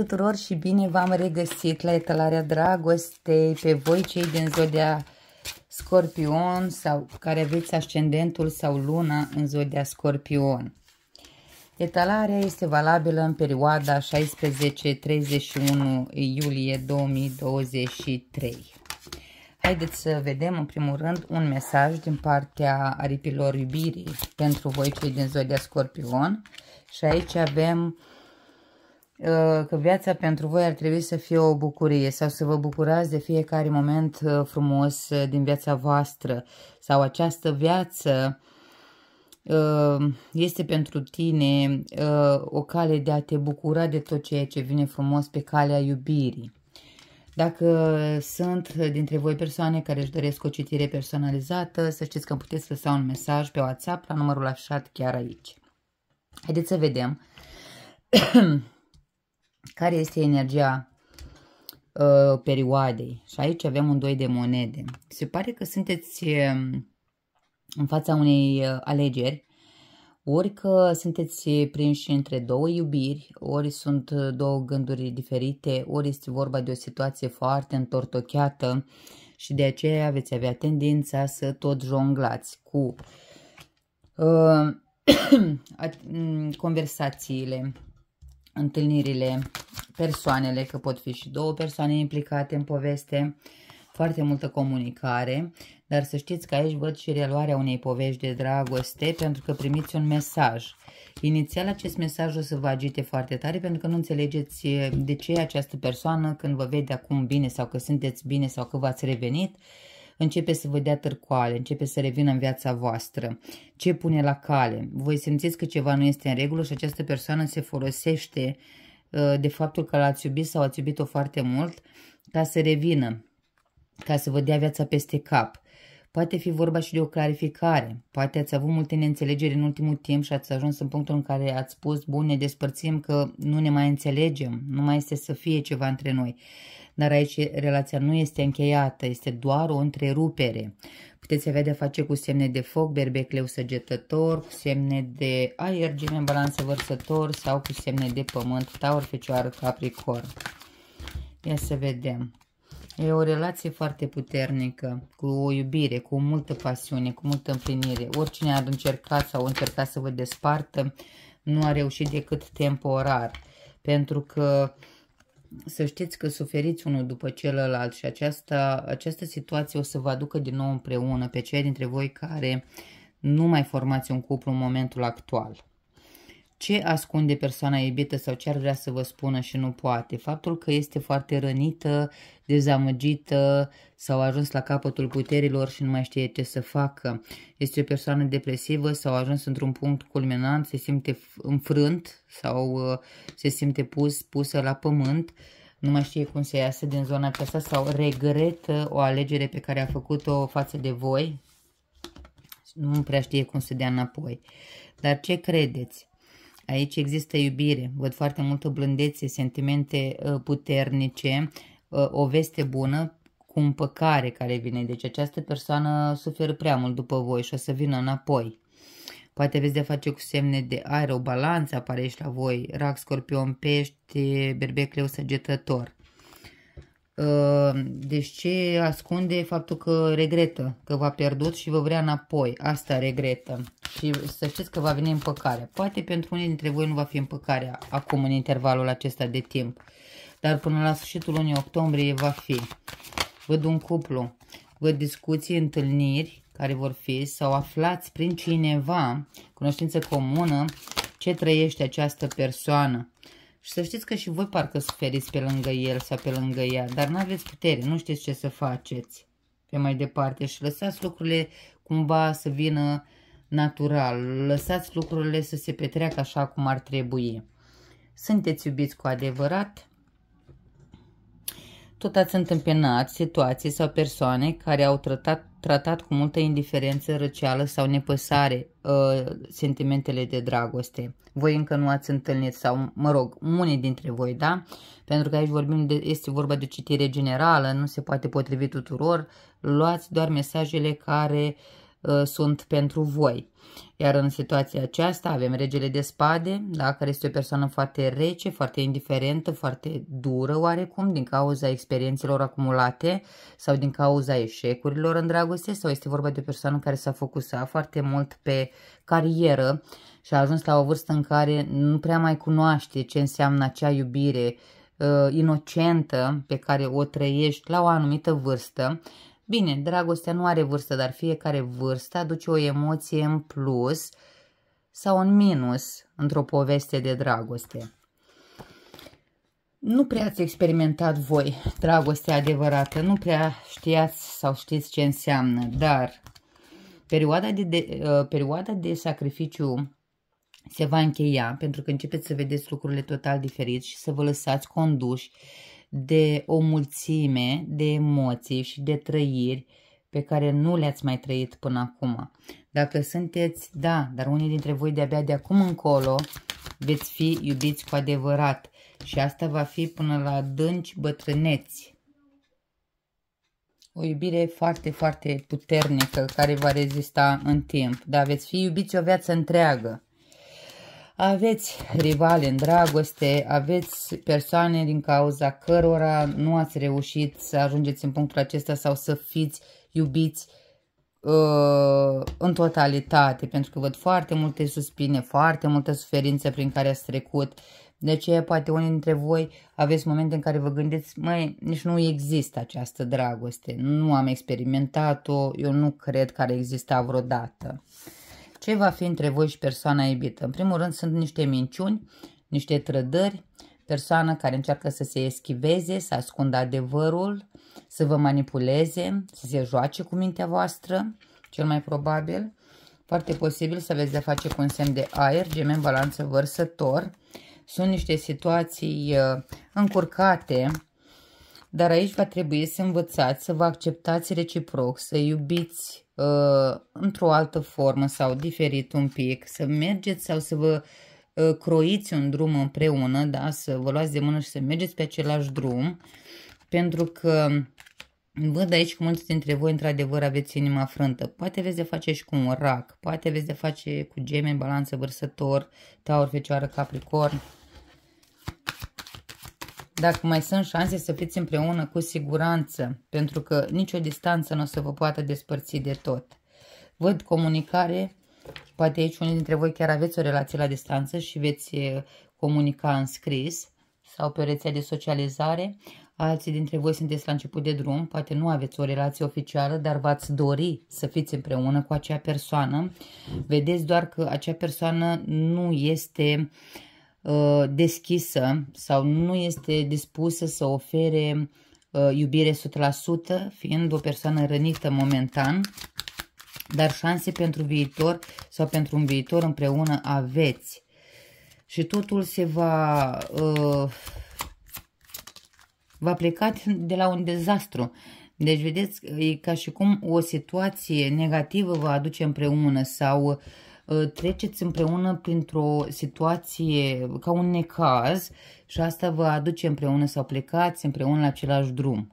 tuturor și bine v-am regăsit la etalarea dragostei pe voi cei din zodia Scorpion sau care aveți ascendentul sau luna în zodia Scorpion. Etalarea este valabilă în perioada 16-31 iulie 2023. Haideți să vedem în primul rând un mesaj din partea aripilor iubirii pentru voi cei din zodia Scorpion și aici avem Uh, că viața pentru voi ar trebui să fie o bucurie sau să vă bucurați de fiecare moment uh, frumos uh, din viața voastră sau această viață este pentru tine o cale de a te bucura de tot ceea ce vine frumos pe calea iubirii. Dacă sunt dintre voi persoane care își doresc o citire personalizată, să știți că puteți lăsa un mesaj pe WhatsApp la numărul afișat chiar aici. Haideți să vedem care este energia uh, perioadei. Și aici avem un doi de monede. Se pare că sunteți um, în fața unei uh, alegeri, ori că sunteți prinși între două iubiri, ori sunt uh, două gânduri diferite, ori este vorba de o situație foarte întortocheată și de aceea veți avea tendința să tot jonglați cu uh, mm, conversațiile întâlnirile, persoanele, că pot fi și două persoane implicate în poveste, foarte multă comunicare, dar să știți că aici văd și reluarea unei povești de dragoste pentru că primiți un mesaj. Inițial acest mesaj o să vă agite foarte tare pentru că nu înțelegeți eh, de ce această persoană când vă vede acum bine sau că sunteți bine sau că v-ați revenit, uh, începe să vă dea târcoale, începe să revină în viața voastră. Ce pune la cale? Voi simțiți că ceva nu este în regulă și această persoană se folosește uh, de faptul că l-ați iubit sau ați iubit-o foarte mult ca să revină, ca să vă dea viața peste cap. Poate fi vorba și de o clarificare. Poate ați avut multe neînțelegeri în ultimul timp și ați ajuns în punctul în care ați spus, bun, ne despărțim că nu ne mai înțelegem, nu mai este să fie ceva între noi. Dar aici relația nu este încheiată, este doar o întrerupere. Puteți avea de face cu semne de foc, berbecleu săgetător, cu semne de aer, gemen, balanță, vărsător sau cu semne de pământ, taur, fecioară, capricorn. Ia să vedem. E o relație foarte puternică, cu o iubire, cu multă pasiune, cu multă împlinire. Oricine ar încerca sau încerca să vă despartă, nu a reușit decât temporar. Pentru că uh, să știți că suferiți unul după celălalt și aceasta, această situație o să vă aducă din nou împreună pe cei dintre voi care nu mai formați un cuplu în momentul actual. Ce ascunde persoana iubită sau ce ar vrea să vă spună și nu poate? Faptul că este foarte rănită, dezamăgită sau a ajuns la capătul puterilor și nu mai știe ce să facă. Este o persoană depresivă sau a ajuns într-un punct culminant, se simte înfrânt sau uh, se simte pus, pusă la pământ nu mai știe cum să iasă din zona aceasta sau regretă o alegere pe care a făcut-o față de voi. Nu prea știe cum să dea înapoi. Dar ce credeți? Aici există iubire, văd foarte multă blândețe, sentimente uh, puternice, uh, o veste bună, cu împăcare care vine. Deci această persoană suferă prea mult după voi și o să vină înapoi. Poate aveți de-a face cu semne de aer, o balanță apare aici la voi, rac, scorpion, pești, berbec, leu, săgetător. Ă, deci ce ascunde faptul că regretă că v-a pierdut și vă vrea înapoi. Asta regretă. Și să știți că va veni împăcarea. Poate pentru unii dintre voi nu va fi împăcarea acum în intervalul acesta de timp. Dar până la sfârșitul lunii octombrie va fi. Văd un cuplu. Văd discuții, întâlniri care vor fi sau aflați prin cineva, cunoștință comună, ce trăiește această persoană și să știți că și voi parcă suferiți pe lângă el sau pe lângă ea, dar nu aveți putere, nu știți ce să faceți pe mai departe și lăsați lucrurile cumva să vină natural, lăsați lucrurile să se petreacă așa cum ar trebui. Sunteți iubiți cu adevărat? Tot ați întâmpinat situații sau persoane care au tratat tratat cu multă indiferență, răceală sau nepăsare uh, sentimentele de dragoste. Voi încă nu ați întâlnit sau, mă rog, unii dintre voi, da? Pentru că aici vorbim de, este vorba de citire generală, nu se poate potrivi tuturor. Luați doar mesajele care uh, Uh, sunt pentru voi. Iar în situația aceasta avem regele de spade, da, care este o persoană foarte rece, foarte indiferentă, foarte dură oarecum, din cauza experiențelor acumulate sau din cauza eșecurilor în dragoste, sau este vorba de o persoană care s-a focusat foarte mult pe carieră și a ajuns la o vârstă în care nu prea mai cunoaște ce înseamnă acea iubire uh, inocentă pe care o trăiești la o anumită vârstă, Bine, dragostea nu are vârstă, dar fiecare vârstă aduce o emoție în plus sau în minus într-o poveste de dragoste. Nu prea ați experimentat voi dragostea adevărată, nu prea știați sau știți ce înseamnă, dar perioada de, de, uh, perioada de sacrificiu se va încheia pentru că începeți să vedeți lucrurile total diferit și să vă lăsați conduși de o mulțime de emoții și de trăiri pe care nu le-ați mai trăit până acum. Dacă sunteți, da, dar unii dintre voi de-abia de acum încolo veți fi iubiți cu adevărat și asta va fi până la dânci bătrâneți. O iubire foarte, foarte puternică care va rezista în timp, dar veți fi iubiți o viață întreagă. Aveți rivali în dragoste, aveți persoane din cauza cărora nu ați reușit să ajungeți în punctul acesta sau să fiți iubiți uh, în totalitate, pentru că văd foarte multe suspine, foarte multă suferință prin care ați trecut. De ce poate unii dintre voi aveți momente în care vă gândiți, măi, nici nu există această dragoste, nu am experimentat-o, eu nu cred că ar exista vreodată. Uh, ce va fi între voi și persoana iubită? În primul rând sunt niște minciuni, niște trădări, persoană care încearcă să se eschiveze, să ascundă adevărul, să vă manipuleze, să se joace cu mintea voastră, cel mai probabil. Foarte posibil să aveți de-a face cu un semn de aer, gemen, balanță, vărsător. Sunt niște situații uh, încurcate, dar aici va trebui să învățați să vă acceptați reciproc, să iubiți uh, într-o altă formă sau diferit un pic, să mergeți sau să vă uh, croiți un drum împreună, da? să vă luați de mână și să mergeți pe același drum, pentru că Văd aici că mulți dintre voi într-adevăr aveți inima frântă. Poate veți de face și cu un rac, poate veți de face cu gemeni, balanță, vârsător, taur, fecioară, capricorn. Dacă mai sunt șanse să fiți împreună cu siguranță, pentru că nicio distanță nu o să vă poată despărți de tot. Văd comunicare, poate aici unii dintre voi chiar aveți o relație la distanță și veți eh, comunica în scris sau pe o rețea de socializare. Alții dintre voi sunteți la început de drum, poate nu aveți o relație oficială, dar v-ați dori să fiți împreună cu acea persoană. Vedeți doar că acea persoană nu este uh, Uh, deschisă sau nu este dispusă să ofere uh, iubire 100%, fiind o persoană rănită momentan, dar șanse pentru viitor sau pentru un viitor împreună aveți. Și totul se va, uh, va pleca de la un dezastru. Deci, vedeți, e ca și cum o situație negativă vă aduce împreună sau uh, Ă, treceți împreună printr-o situație ca un necaz și asta vă aduce împreună sau plecați împreună la același drum.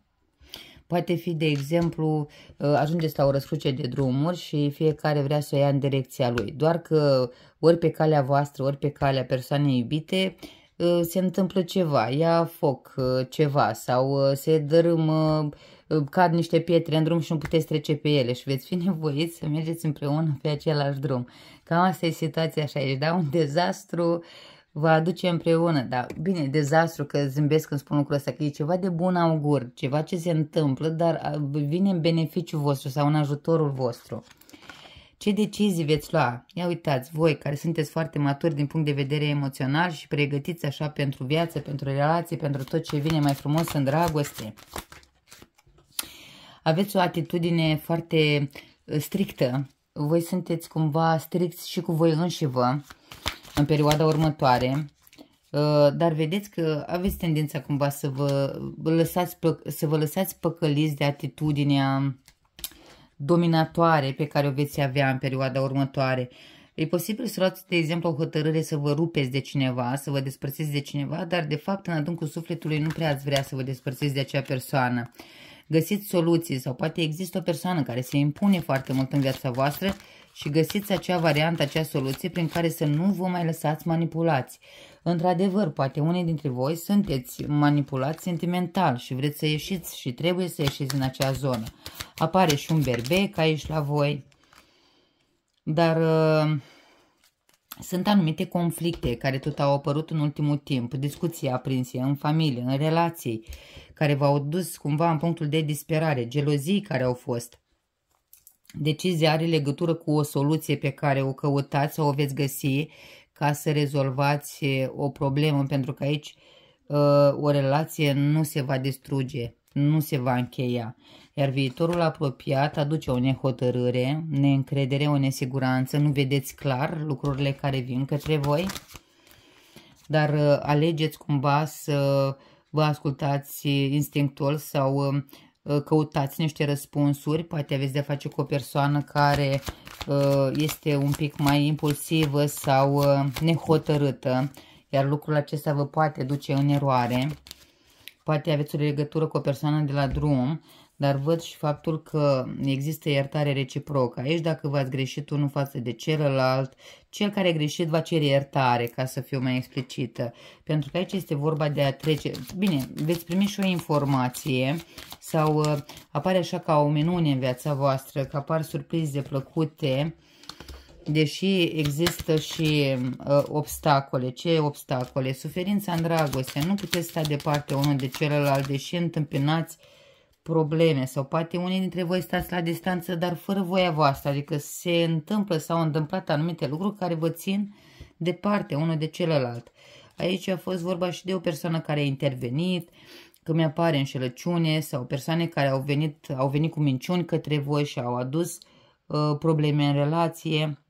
Poate fi, de exemplu, ă, ajungeți la o răscruce de drumuri și fiecare vrea să o ia în direcția lui. Doar că ori pe calea voastră, ori pe calea persoanei iubite, ă, se întâmplă ceva, ia foc ceva sau se dărâmă cad niște pietre în drum și nu puteți trece pe ele și veți fi nevoiți să mergeți împreună pe același drum. Cam asta e situația așa aici, da? Un dezastru vă aduce împreună, da, bine, dezastru că zâmbesc când spun lucrul ăsta, că e ceva de bun augur, ceva ce se întâmplă, dar vine în beneficiul vostru sau în ajutorul vostru. Ce decizii veți lua? Ia uitați, voi care sunteți foarte maturi din punct de vedere emoțional și pregătiți așa pentru viață, pentru relații, pentru tot ce vine mai frumos în dragoste aveți o atitudine foarte uh, strictă. Voi sunteți cumva stricți și cu voi înși vă în perioada următoare. Uh, dar vedeți că aveți tendința cumva să vă lăsați, să vă lăsați păcăliți de atitudinea dominatoare pe care o veți avea în perioada următoare. E posibil să luați, de exemplu, o hotărâre să vă rupeți de cineva, să vă despărțiți de cineva, dar de fapt în adâncul sufletului nu prea ați vrea să vă despărțiți de acea persoană găsiți soluții sau poate există o persoană care se impune foarte mult în viața voastră și găsiți acea variantă, acea soluție prin care să nu vă mai lăsați manipulați. Într-adevăr, poate unii dintre voi sunteți manipulați sentimental și vreți să ieșiți și trebuie să ieșiți din acea zonă. Apare și un berbec aici la voi, dar... Uh, sunt anumite conflicte care tot au apărut în ultimul timp, discuții aprinse în familie, în relații, care v-au dus cumva în punctul de disperare, gelozii care au fost. Decizia are legătură cu o soluție pe care o căutați sau o veți găsi ca să rezolvați o problemă, pentru că aici ă, o relație nu se va distruge, nu se va încheia iar viitorul apropiat aduce o nehotărâre, neîncredere, o nesiguranță, nu vedeți clar lucrurile care vin către voi, dar uh, alegeți cumva să uh, vă ascultați uh, instinctual sau căutați niște răspunsuri, poate aveți de face cu o persoană care este un pic mai impulsivă sau nehotărâtă, iar lucrul acesta vă poate duce în eroare. Poate aveți o legătură cu o persoană de la drum dar văd și faptul că există iertare reciprocă. Aici dacă v-ați greșit unul față de celălalt, cel care a greșit va cere iertare, ca să fiu mai explicită. Pentru că aici este vorba de a trece... Bine, veți primi și o informație sau uh, apare așa ca o minune în viața voastră, că apar surprize plăcute, deși există și uh, obstacole. Ce obstacole? Suferința în dragoste. Nu puteți sta departe unul de celălalt, deși întâmpinați uh, probleme sau poate unii dintre voi stați la distanță, dar fără voia voastră, adică se întâmplă sau au întâmplat anumite lucruri care vă țin departe unul de celălalt. Aici a fost vorba și de o persoană care a intervenit, că mi-apare înșelăciune sau persoane care au venit, au venit cu minciuni către voi și au adus uh, probleme în relație,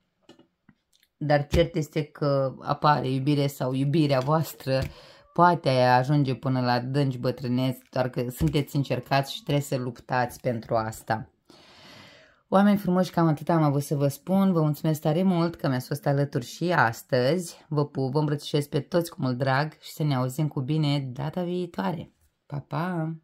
dar cert este că apare iubire sau iubirea voastră uh, Poate ajunge până la dânci bătrâneți, doar că sunteți încercați și trebuie să luptați pentru asta. Oameni frumoși, cam atât am avut să vă spun. Vă mulțumesc tare mult că mi-ați fost alături și astăzi. Vă pup, vă îmbrățișez pe toți cu mult drag și să ne auzim cu bine data viitoare. Pa, pa!